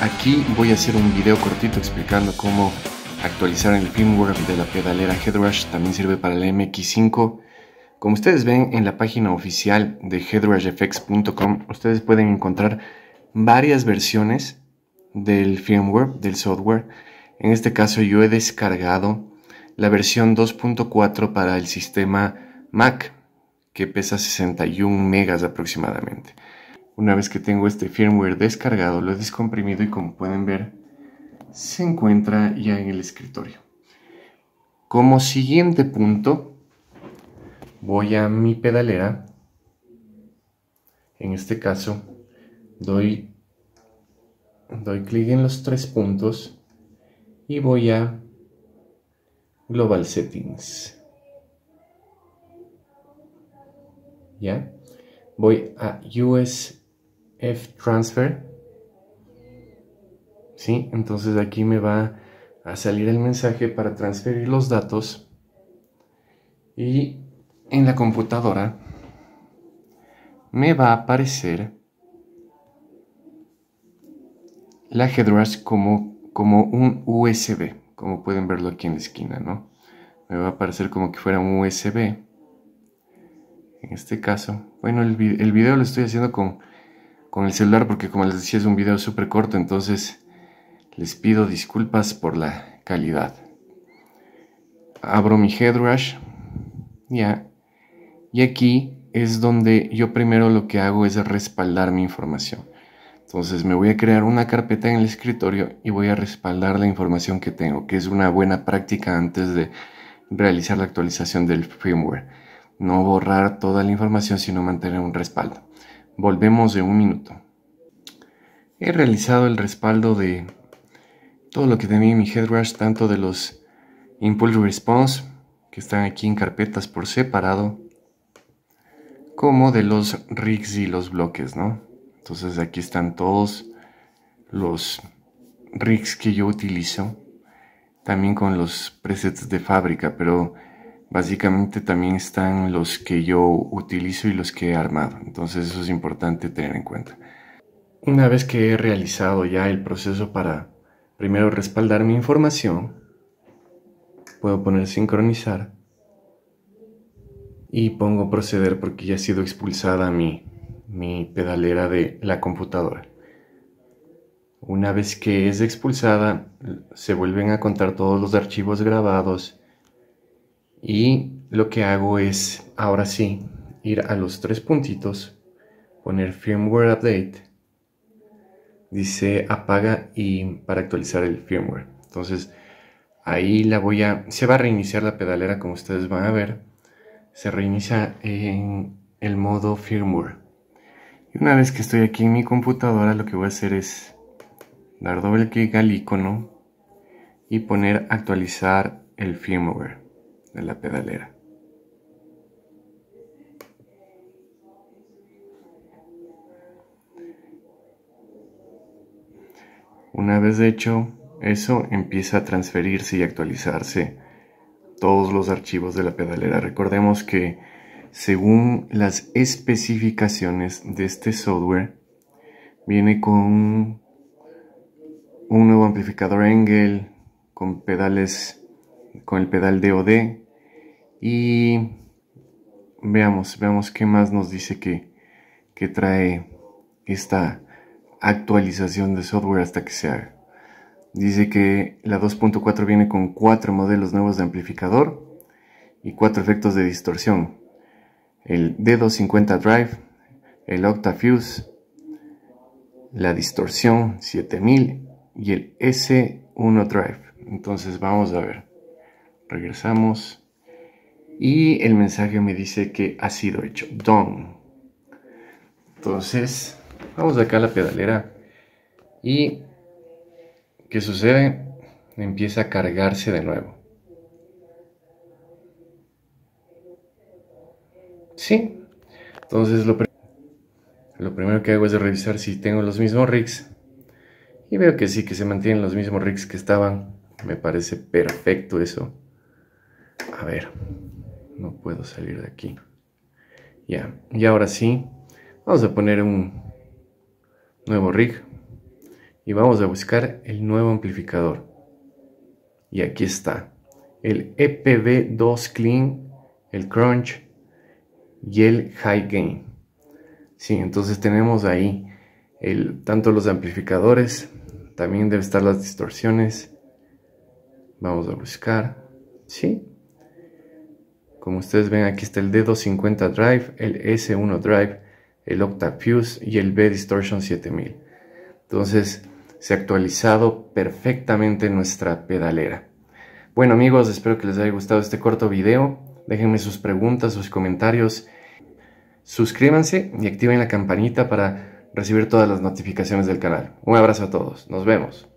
Aquí voy a hacer un video cortito explicando cómo actualizar el firmware de la pedalera Headrush. También sirve para el MX5. Como ustedes ven en la página oficial de headrushfx.com, ustedes pueden encontrar varias versiones del firmware, del software. En este caso yo he descargado la versión 2.4 para el sistema Mac, que pesa 61 megas aproximadamente. Una vez que tengo este firmware descargado, lo he descomprimido y como pueden ver, se encuentra ya en el escritorio. Como siguiente punto, voy a mi pedalera. En este caso, doy, doy clic en los tres puntos y voy a Global Settings. ¿Ya? Voy a USB. F-Transfer. ¿Sí? Entonces aquí me va a salir el mensaje para transferir los datos. Y en la computadora me va a aparecer la Headrush como, como un USB, como pueden verlo aquí en la esquina, ¿no? Me va a aparecer como que fuera un USB. En este caso, bueno, el, el video lo estoy haciendo con con el celular porque como les decía es un video súper corto, entonces les pido disculpas por la calidad. Abro mi headrush, ya, y aquí es donde yo primero lo que hago es respaldar mi información. Entonces me voy a crear una carpeta en el escritorio y voy a respaldar la información que tengo, que es una buena práctica antes de realizar la actualización del firmware. No borrar toda la información, sino mantener un respaldo. Volvemos de un minuto. He realizado el respaldo de todo lo que tenía en mi headrush, tanto de los impulse response, que están aquí en carpetas por separado, como de los rigs y los bloques, ¿no? Entonces aquí están todos los rigs que yo utilizo, también con los presets de fábrica, pero Básicamente también están los que yo utilizo y los que he armado, entonces eso es importante tener en cuenta. Una vez que he realizado ya el proceso para primero respaldar mi información, puedo poner sincronizar y pongo proceder porque ya ha sido expulsada mi, mi pedalera de la computadora. Una vez que es expulsada, se vuelven a contar todos los archivos grabados y lo que hago es, ahora sí, ir a los tres puntitos, poner firmware update, dice apaga y para actualizar el firmware. Entonces ahí la voy a, se va a reiniciar la pedalera como ustedes van a ver, se reinicia en el modo firmware. Y una vez que estoy aquí en mi computadora lo que voy a hacer es dar doble clic al icono y poner actualizar el firmware de la pedalera. Una vez hecho, eso empieza a transferirse y actualizarse todos los archivos de la pedalera. Recordemos que según las especificaciones de este software, viene con un nuevo amplificador Engel, con pedales, con el pedal DOD, y veamos, veamos qué más nos dice que, que trae esta actualización de software hasta que se haga. Dice que la 2.4 viene con cuatro modelos nuevos de amplificador y cuatro efectos de distorsión. El D250 Drive, el Octafuse, la distorsión 7000 y el S1 Drive. Entonces vamos a ver. Regresamos. Y el mensaje me dice que ha sido hecho. Done. Entonces, vamos acá a la pedalera. ¿Y qué sucede? Empieza a cargarse de nuevo. Sí. Entonces lo, lo primero que hago es revisar si tengo los mismos rigs. Y veo que sí, que se mantienen los mismos rigs que estaban. Me parece perfecto eso. A ver no puedo salir de aquí. Ya, y ahora sí, vamos a poner un nuevo rig y vamos a buscar el nuevo amplificador. Y aquí está, el EPB2 Clean, el Crunch y el High Gain. Sí, entonces tenemos ahí el, tanto los amplificadores, también deben estar las distorsiones. Vamos a buscar, sí, como ustedes ven, aquí está el D250 Drive, el S1 Drive, el Octafuse y el B Distortion 7000. Entonces, se ha actualizado perfectamente nuestra pedalera. Bueno amigos, espero que les haya gustado este corto video. Déjenme sus preguntas, sus comentarios. Suscríbanse y activen la campanita para recibir todas las notificaciones del canal. Un abrazo a todos. Nos vemos.